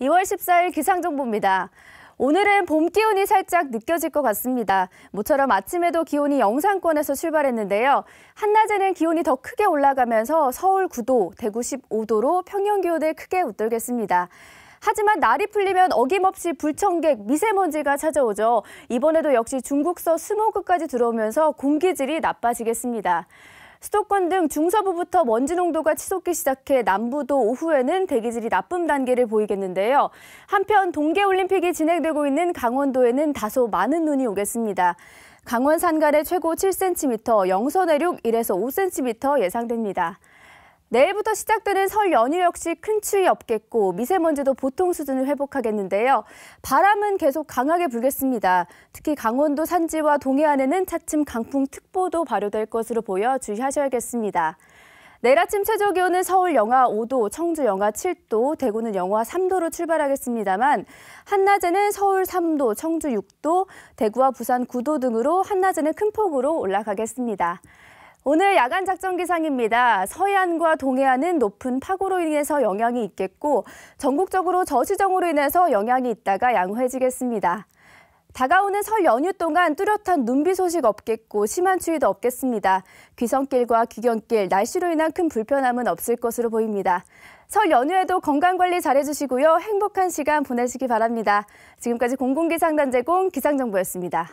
2월 14일 기상정보입니다. 오늘은 봄기온이 살짝 느껴질 것 같습니다. 모처럼 아침에도 기온이 영상권에서 출발했는데요. 한낮에는 기온이 더 크게 올라가면서 서울 9도, 대구 15도로 평년 기온을 크게 웃돌겠습니다. 하지만 날이 풀리면 어김없이 불청객, 미세먼지가 찾아오죠. 이번에도 역시 중국서 스모그까지 들어오면서 공기질이 나빠지겠습니다. 수도권 등 중서부부터 먼지 농도가 치솟기 시작해 남부도 오후에는 대기질이 나쁨 단계를 보이겠는데요. 한편 동계올림픽이 진행되고 있는 강원도에는 다소 많은 눈이 오겠습니다. 강원 산간에 최고 7cm, 영서 내륙 1에서 5cm 예상됩니다. 내일부터 시작되는 설 연휴 역시 큰 추위 없겠고 미세먼지도 보통 수준을 회복하겠는데요. 바람은 계속 강하게 불겠습니다. 특히 강원도 산지와 동해안에는 차츰 강풍특보도 발효될 것으로 보여 주의하셔야겠습니다. 내일 아침 최저 기온은 서울 영하 5도, 청주 영하 7도, 대구는 영하 3도로 출발하겠습니다만 한낮에는 서울 3도, 청주 6도, 대구와 부산 9도 등으로 한낮에는 큰 폭으로 올라가겠습니다. 오늘 야간 작전 기상입니다. 서해안과 동해안은 높은 파고로 인해서 영향이 있겠고 전국적으로 저지정으로 인해서 영향이 있다가 양호해지겠습니다. 다가오는 설 연휴 동안 뚜렷한 눈비 소식 없겠고 심한 추위도 없겠습니다. 귀성길과 귀경길, 날씨로 인한 큰 불편함은 없을 것으로 보입니다. 설 연휴에도 건강관리 잘해주시고요. 행복한 시간 보내시기 바랍니다. 지금까지 공공기상단 제공 기상정보였습니다.